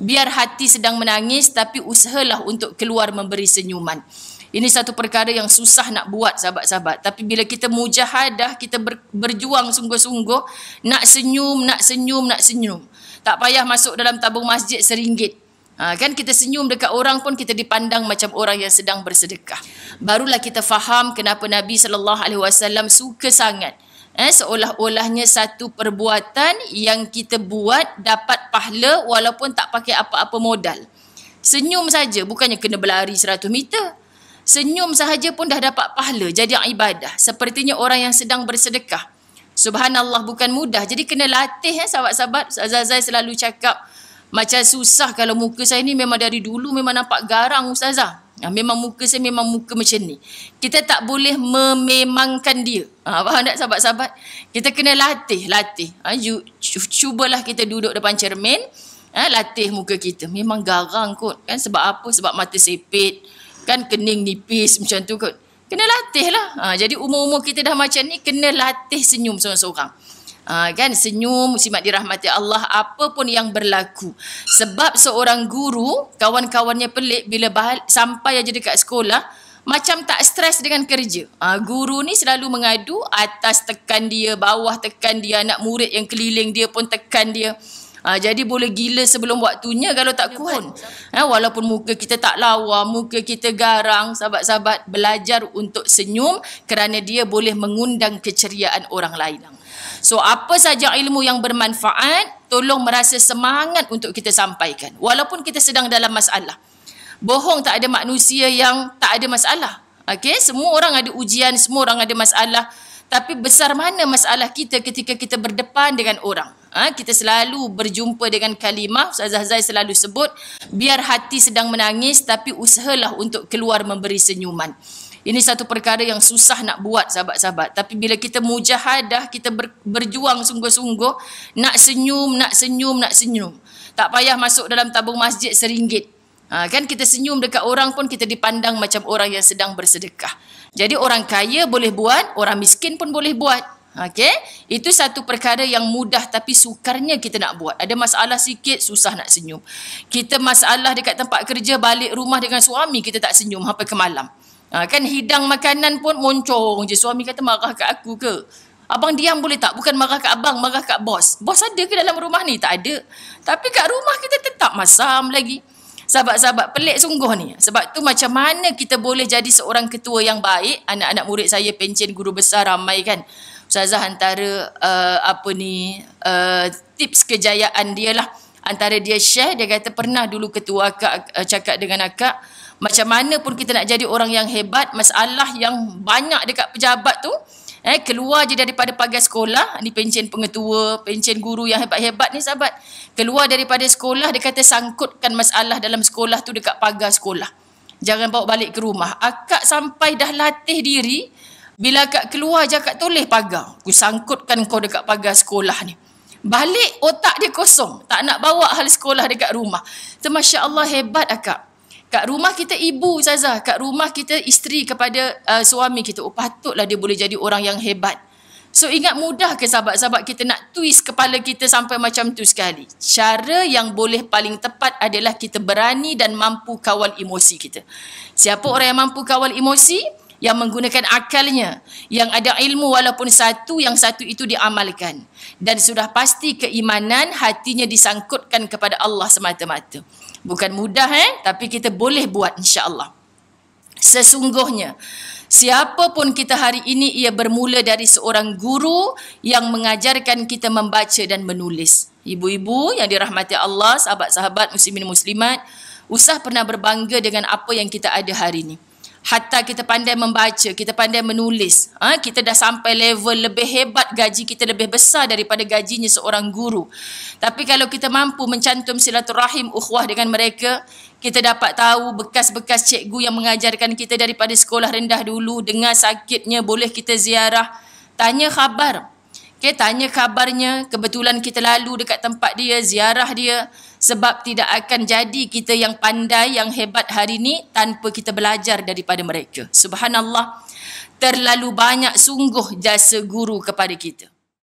biar hati sedang menangis tapi usahalah untuk keluar memberi senyuman. Ini satu perkara yang susah nak buat sahabat-sahabat. Tapi bila kita mujahadah, kita ber, berjuang sungguh-sungguh, nak senyum, nak senyum, nak senyum. Tak payah masuk dalam tabung masjid seringgit. Ha, kan kita senyum dekat orang pun kita dipandang macam orang yang sedang bersedekah. Barulah kita faham kenapa Nabi SAW suka sangat eh, seolah-olahnya satu perbuatan yang kita buat dapat pahala walaupun tak pakai apa-apa modal. Senyum saja bukannya kena berlari 100 meter. Senyum sahaja pun dah dapat pahala jadi ibadah. Sepertinya orang yang sedang bersedekah. Subhanallah bukan mudah. Jadi kena latih eh, sahabat-sahabat. Zazai selalu cakap macam susah kalau muka saya ni memang dari dulu memang nampak garang Ustazah. Ha, memang muka saya memang muka macam ni. Kita tak boleh mememangkan dia. Ha, faham tak sahabat-sahabat? Kita kena latih, latih. Ha, you, cubalah kita duduk depan cermin. Ha, latih muka kita. Memang garang kot. Kan? Sebab apa? Sebab mata sepit. Kan kening nipis macam tu kot. Kena latih lah. Ha, jadi umur-umur kita dah macam ni, kena latih senyum seorang-seorang. Ah, kan senyum simak dirahmati Allah apa pun yang berlaku sebab seorang guru kawan-kawannya pelik bila bahal, sampai aja dekat sekolah macam tak stres dengan kerja. Ha, guru ni selalu mengadu atas tekan dia, bawah tekan dia, anak murid yang keliling dia pun tekan dia. Ha, jadi boleh gila sebelum waktunya kalau tak kuat. Ha, walaupun muka kita tak lawa, muka kita garang, sahabat-sahabat belajar untuk senyum kerana dia boleh mengundang keceriaan orang lain. So apa saja ilmu yang bermanfaat, tolong merasa semangat untuk kita sampaikan. Walaupun kita sedang dalam masalah. Bohong tak ada manusia yang tak ada masalah. Okay? Semua orang ada ujian, semua orang ada masalah. Tapi besar mana masalah kita ketika kita berdepan dengan orang. Ha, kita selalu berjumpa dengan kalimah Ustazah Zai selalu sebut biar hati sedang menangis tapi usahalah untuk keluar memberi senyuman ini satu perkara yang susah nak buat sahabat-sahabat tapi bila kita mujahadah kita ber, berjuang sungguh-sungguh nak senyum nak senyum nak senyum tak payah masuk dalam tabung masjid seringgit ha, kan kita senyum dekat orang pun kita dipandang macam orang yang sedang bersedekah jadi orang kaya boleh buat orang miskin pun boleh buat Okay, itu satu perkara yang mudah tapi sukarnya kita nak buat. Ada masalah sikit susah nak senyum. Kita masalah dekat tempat kerja, balik rumah dengan suami kita tak senyum sampai ke malam. Ha, kan hidang makanan pun moncong je. Suami kata marah kat aku ke? Abang diam boleh tak? Bukan marah kat abang, marah kat bos. Bos ada ke dalam rumah ni? Tak ada. Tapi kat rumah kita tetap masam lagi. Sahabat-sahabat pelik sungguh ni. Sebab tu macam mana kita boleh jadi seorang ketua yang baik. Anak-anak murid saya pencen guru besar ramai kan. Ustazah antara uh, apa ni uh, tips kejayaan dia lah antara dia share dia kata pernah dulu ketua akak uh, cakap dengan akak macam mana pun kita nak jadi orang yang hebat masalah yang banyak dekat pejabat tu eh keluar je daripada pagar sekolah ni pencen pengetua pencen guru yang hebat-hebat ni sahabat keluar daripada sekolah dia kata sangkutkan masalah dalam sekolah tu dekat pagar sekolah jangan bawa balik ke rumah akak sampai dah latih diri bila akak keluar je akak tulis pagar. Aku sangkutkan kau dekat pagar sekolah ni. Balik otak dia kosong. Tak nak bawa hal sekolah dekat rumah. Itu Masya Allah hebat akak. Kat rumah kita ibu Zaza. Kat rumah kita isteri kepada uh, suami kita. Oh, patutlah dia boleh jadi orang yang hebat. So ingat mudah ke sahabat-sahabat kita nak twist kepala kita sampai macam tu sekali. Cara yang boleh paling tepat adalah kita berani dan mampu kawal emosi kita. Siapa orang yang mampu kawal emosi? yang menggunakan akalnya yang ada ilmu walaupun satu yang satu itu diamalkan dan sudah pasti keimanan hatinya disangkutkan kepada Allah semata-mata bukan mudah eh tapi kita boleh buat insya-Allah sesungguhnya siapapun kita hari ini ia bermula dari seorang guru yang mengajarkan kita membaca dan menulis ibu-ibu yang dirahmati Allah sahabat-sahabat muslimin muslimat usah pernah berbangga dengan apa yang kita ada hari ini Hatta kita pandai membaca, kita pandai menulis. Ha? Kita dah sampai level lebih hebat, gaji kita lebih besar daripada gajinya seorang guru. Tapi kalau kita mampu mencantum silaturahim ukhwah dengan mereka, kita dapat tahu bekas-bekas cikgu yang mengajarkan kita daripada sekolah rendah dulu, dengan sakitnya, boleh kita ziarah. Tanya khabar, Okay, tanya kabarnya kebetulan kita lalu dekat tempat dia, ziarah dia. Sebab tidak akan jadi kita yang pandai, yang hebat hari ini tanpa kita belajar daripada mereka. Subhanallah, terlalu banyak sungguh jasa guru kepada kita.